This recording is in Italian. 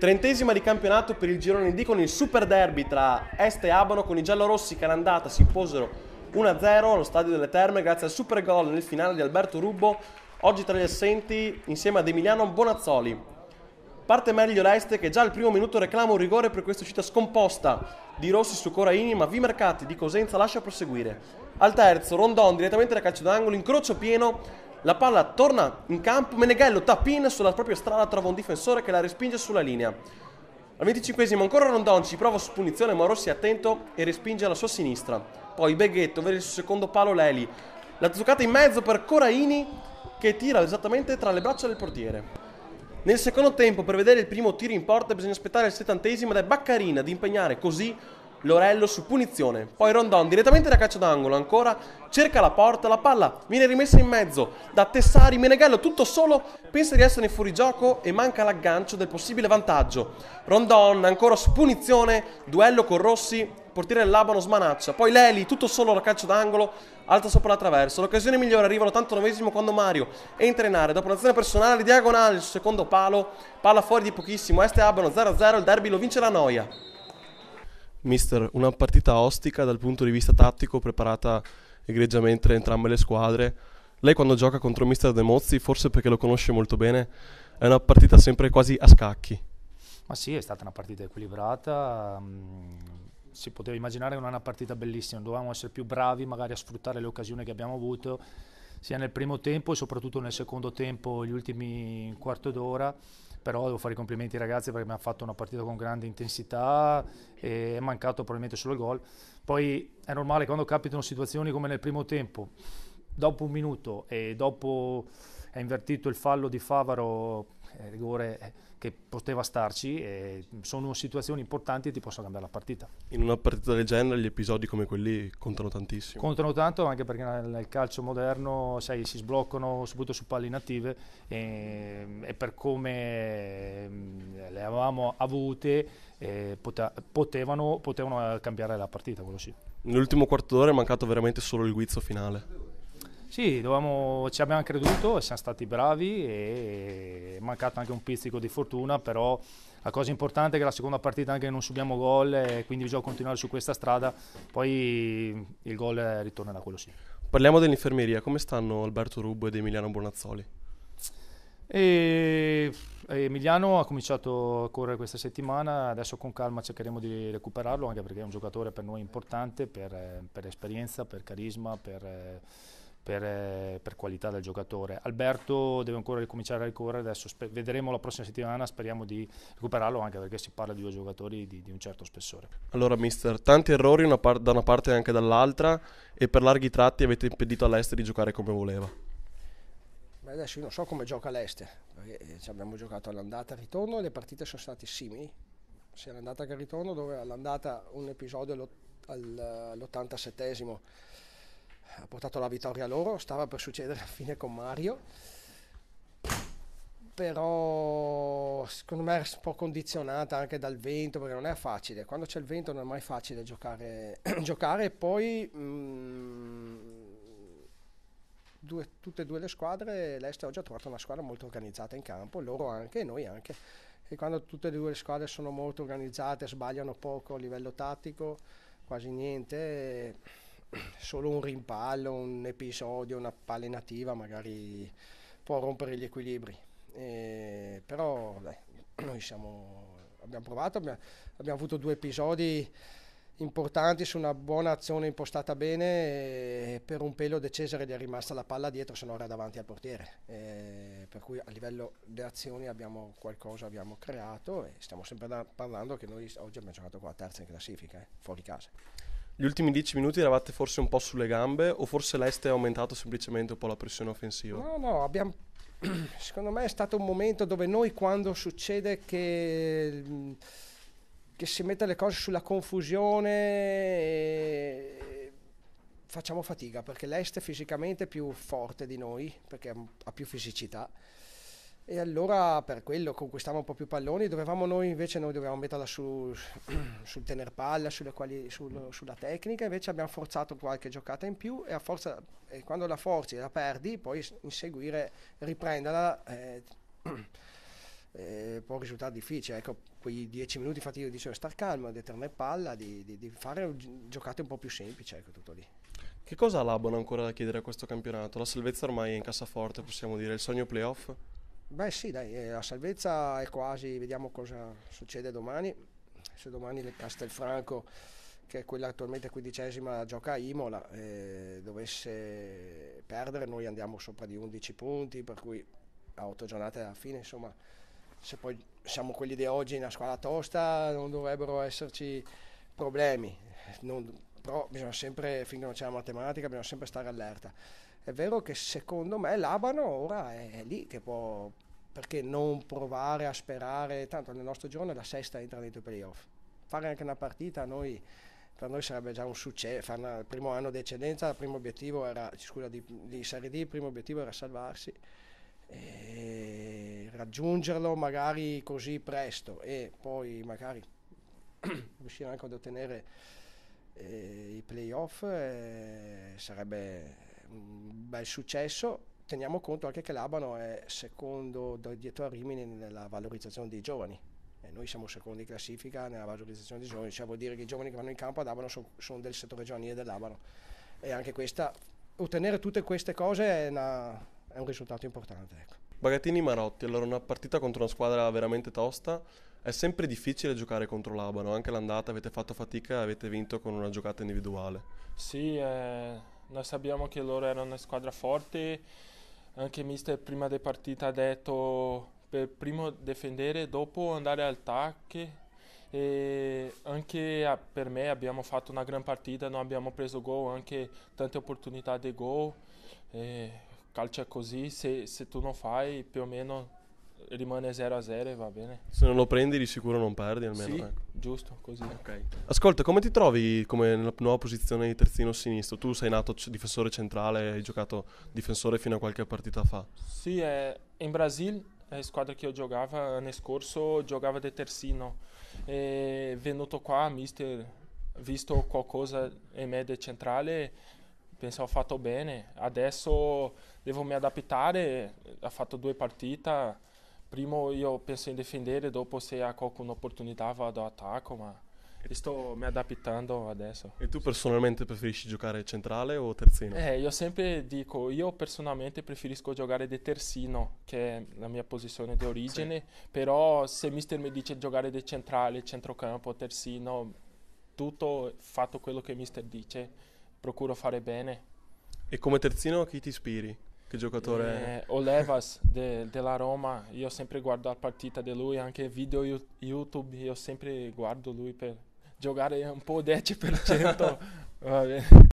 Trentesima di campionato per il girone D con il super derby tra Est e Abano con i giallorossi che all'andata si imposero 1-0 allo stadio delle Terme grazie al super gol nel finale di Alberto Rubbo, oggi tra gli assenti insieme ad Emiliano Bonazzoli. Parte meglio l'Est che già al primo minuto reclama un rigore per questa uscita scomposta di Rossi su Coraini ma Vimercati di Cosenza lascia proseguire. Al terzo Rondon direttamente da calcio d'angolo, incrocio pieno la palla torna in campo, Meneghello tapin sulla propria strada trova un difensore che la respinge sulla linea. Al 25 ancora Rondon ci prova su punizione ma Rossi è attento e respinge alla sua sinistra. Poi Beghetto vede sul secondo palo Leli. La zuccata in mezzo per Coraini che tira esattamente tra le braccia del portiere. Nel secondo tempo per vedere il primo tiro in porta bisogna aspettare il settantesimo ed è Baccarina ad impegnare così Lorello su punizione, poi Rondon direttamente da calcio d'angolo ancora, cerca la porta, la palla viene rimessa in mezzo da Tessari, Meneghello tutto solo, pensa di essere in fuorigioco e manca l'aggancio del possibile vantaggio. Rondon ancora su punizione, duello con Rossi, portiere dell'Abano smanaccia, poi Leli tutto solo da calcio d'angolo, alta sopra la traversa, l'occasione migliore arriva all'89 quando Mario entra in area dopo un'azione personale diagonale sul secondo palo, palla fuori di pochissimo, Este Abano 0-0, il derby lo vince la noia. Mister, una partita ostica dal punto di vista tattico, preparata egregiamente da entrambe le squadre. Lei quando gioca contro Mister De Mozzi, forse perché lo conosce molto bene, è una partita sempre quasi a scacchi. Ma sì, è stata una partita equilibrata. Mm, si poteva immaginare che non è una partita bellissima, dovevamo essere più bravi magari a sfruttare le occasioni che abbiamo avuto sia nel primo tempo e soprattutto nel secondo tempo, gli ultimi quarto d'ora però devo fare i complimenti ai ragazzi perché mi hanno fatto una partita con grande intensità e è mancato probabilmente solo il gol. Poi è normale quando capitano situazioni come nel primo tempo, dopo un minuto e dopo è invertito il fallo di Favaro rigore eh, che poteva starci, sono situazioni importanti e ti possono cambiare la partita. In una partita del genere gli episodi come quelli contano tantissimo. Contano tanto anche perché nel calcio moderno sai, si sbloccano soprattutto su palle inattive e, e, per come ehm, le avevamo avute eh, potevano, potevano cambiare la partita, quello sì. Nell'ultimo quarto d'ora è mancato veramente solo il guizzo finale. Sì, dovevamo, ci abbiamo creduto, siamo stati bravi e è mancato anche un pizzico di fortuna, però la cosa importante è che la seconda partita anche non subiamo gol e quindi bisogna continuare su questa strada, poi il gol ritornerà quello sì. Parliamo dell'infermeria, come stanno Alberto Rubbo ed Emiliano Bonazzoli? E eh, Emiliano ha cominciato a correre questa settimana, adesso con calma cercheremo di recuperarlo anche perché è un giocatore per noi importante, per, eh, per esperienza, per carisma, per eh, per, eh, per, qualità del giocatore. Alberto deve ancora ricominciare a ricorrere, adesso spe- vedremo la prossima settimana, speriamo di recuperarlo anche perché si parla di due giocatori di, di un certo spessore. Allora mister, tanti errori una par- da una parte e anche dall'altra e per larghi tratti avete impedito all'Est di giocare come voleva adesso io non so come gioca l'Est, perché eh, ci abbiamo giocato all'andata e al ritorno e le partite sono state simili, sia all'andata che al ritorno, dove all'andata un episodio all'87esimo eh, ha portato la vittoria loro, stava per succedere a fine con Mario, però secondo me è un po' condizionata anche dal vento perché non è facile, quando c'è il vento non è mai facile giocare, giocare e poi mh, mm, due, tutte e due le squadre, l'Est oggi ha trovato una squadra molto organizzata in campo, loro anche e noi anche. E quando tutte e due le squadre sono molto organizzate, sbagliano poco a livello tattico, quasi niente, solo un rimpallo, un episodio, una palla palenativa magari può rompere gli equilibri. E, però dai, noi siamo, abbiamo provato, abbiamo, abbiamo, avuto due episodi importanti su una buona azione impostata bene e per un pelo De Cesare gli è rimasta la palla dietro se no era davanti al portiere e, per cui a livello di azioni abbiamo qualcosa abbiamo creato e stiamo sempre da, parlando che noi oggi abbiamo giocato qua terza in classifica eh, fuori casa gli ultimi dieci minuti eravate forse un po' sulle gambe o forse l'Est ha aumentato semplicemente un po' la pressione offensiva? No, no, abbiamo... secondo me è stato un momento dove noi quando succede che, che si mette le cose sulla confusione e... Eh, facciamo fatica perché l'Est è fisicamente più forte di noi perché ha più fisicità e allora per quello conquistavamo un po' più palloni, dovevamo noi invece noi dovevamo metterla su, sul tener palla, quali, sul, sulla tecnica, invece abbiamo forzato qualche giocata in più e, forza, e quando la forzi e la perdi, poi inseguire, riprenderla. Eh, eh, può risultare difficile. Ecco, quei dieci minuti, infatti, io dicevo star calmo, di tenerne palla, di, di, di, fare giocate un po' più semplici, ecco, tutto lì. Che cosa ha l'Abon ancora da chiedere a questo campionato? La salvezza ormai è in cassaforte, possiamo dire, il sogno playoff? Beh sì, dai, eh, la salvezza è quasi, vediamo cosa succede domani. Se domani il Castelfranco, che è quella attualmente quindicesima, gioca a Imola, eh, dovesse perdere, noi andiamo sopra di 11 punti, per cui a 8 giornate alla fine, insomma, se poi siamo quelli di oggi in una squadra tosta, non dovrebbero esserci problemi. Non, però bisogna sempre, finché non c'è la matematica, bisogna sempre stare allerta. È vero che secondo me l'Abano ora è, è lì che può, perché non provare a sperare, tanto nel nostro giorno è la sesta entra dentro i playoff. Fare anche una partita noi, per noi sarebbe già un successo, una, il primo anno di eccellenza, il primo obiettivo era, scusa, di, di Serie D, il primo obiettivo era salvarsi. E raggiungerlo magari così presto e poi magari riuscire anche ad ottenere eh, i playoff eh, sarebbe un bel successo. Teniamo conto anche che l'Abano è secondo dietro a Rimini nella valorizzazione dei giovani. E noi siamo secondi in classifica nella valorizzazione dei giovani, cioè vuol dire che i giovani che vanno in campo ad Abano sono, sono del settore giovanile dell'Abano. E anche questa, ottenere tutte queste cose è, una, è un risultato importante. Ecco. Bagatini Marotti, allora una partita contro una squadra veramente tosta. È sempre difficile giocare contro l'Abano, anche l'andata avete fatto fatica e avete vinto con una giocata individuale. Sì, eh, noi sappiamo che loro erano una squadra forte, anche mister prima della partita ha detto per primo difendere, dopo andare al tac. E anche per me abbiamo fatto una gran partita, non abbiamo preso gol, anche tante opportunità di gol. E calcio è così, se, se tu non fai più o meno rimane 0-0 a e va bene. Se non lo prendi di sicuro non perdi almeno. Sì, ecco. giusto, così. Okay. Ascolta, come ti trovi come nella nuova posizione di terzino sinistro? Tu sei nato c- difensore centrale, hai giocato difensore fino a qualche partita fa. Sì, eh, in Brasile, la squadra che io giocavo l'anno scorso, giocavo di terzino. E venuto qua, mister, visto qualcosa in me di centrale, penso ho fatto bene. Adesso devo mi adattare, ha fatto due partite primo io penso in difendere, dopo se ha qualche opportunità vado attacco, ma sto mi adattando adesso. E tu personalmente preferisci giocare centrale o terzino? Eh, io sempre dico, io personalmente preferisco giocare di terzino, che è la mia posizione di origine, sì. però se mister mi dice giocare di centrale, centrocampo, terzino, tutto fatto quello che mister dice, procuro fare bene. E come terzino a chi ti ispiri? che giocatore è? Né? É, Olevas de, da Roma, eu sempre guardo a partita de lui, anche é video YouTube, eu sempre guardo lui para jogar é um po' 10%.